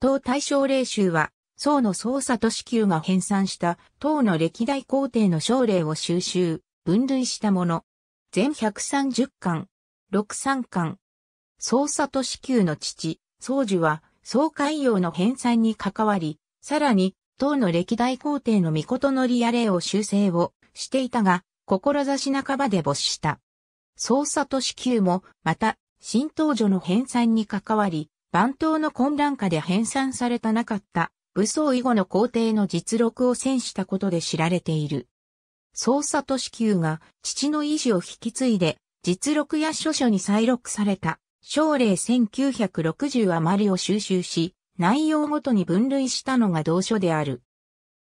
当大将令集は、宋の捜佐都市級が編纂した唐の歴代皇帝の将令を収集、分類したもの。全130巻、63巻。捜佐都市級の父、宗樹は、宋海洋の編纂に関わり、さらに、唐の歴代皇帝の御事のリア令を修正をしていたが、志半ばで没した。捜佐都市級も、また、新東女の編纂に関わり、番頭の混乱下で編纂されたなかった武装以後の皇帝の実録を戦したことで知られている。捜査都市級が父の意志を引き継いで、実録や書書に再録された、省令1960余りを収集し、内容ごとに分類したのが同書である。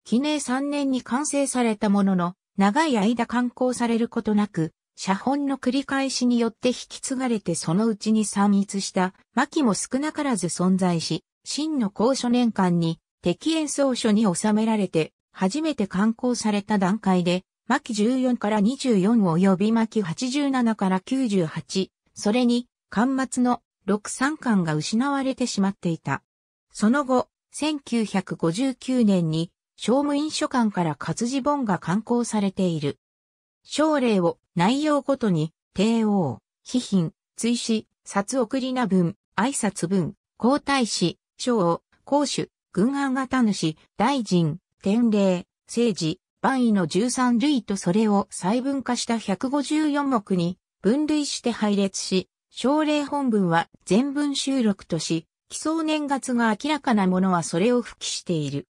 記念3年に完成されたものの、長い間刊行されることなく、写本の繰り返しによって引き継がれてそのうちに散逸した巻も少なからず存在し、真の高所年間に敵演奏書に収められて、初めて刊行された段階で、巻14から24及び巻87から98、それに、巻末の6三巻が失われてしまっていた。その後、1959年に、商務院書館から活字本が刊行されている。奨励を内容ごとに、帝王、批賓、追試、札送りな文、挨拶文、皇太子、将王、公主、軍案型主、大臣、天霊、政治、万位の13類とそれを細分化した154目に分類して配列し、奨励本文は全文収録とし、起草年月が明らかなものはそれを付記している。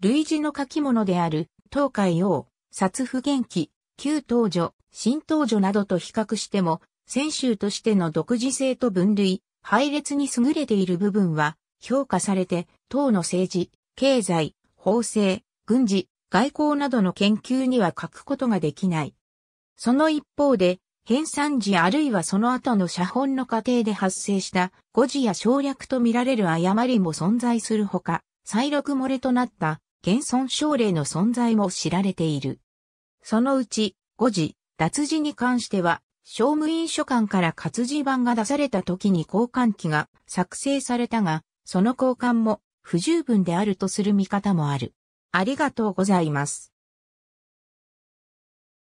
類似の書き物である、東海王、殺不元気、旧東女、新東女などと比較しても、先週としての独自性と分類、配列に優れている部分は、評価されて、党の政治、経済、法制、軍事、外交などの研究には書くことができない。その一方で、編纂時あるいはその後の写本の過程で発生した誤字や省略と見られる誤りも存在するほか、再録漏れとなった現存症例の存在も知られている。そのうち、5時、脱字に関しては、商務院書館から活字版が出された時に交換機が作成されたが、その交換も不十分であるとする見方もある。ありがとうございます。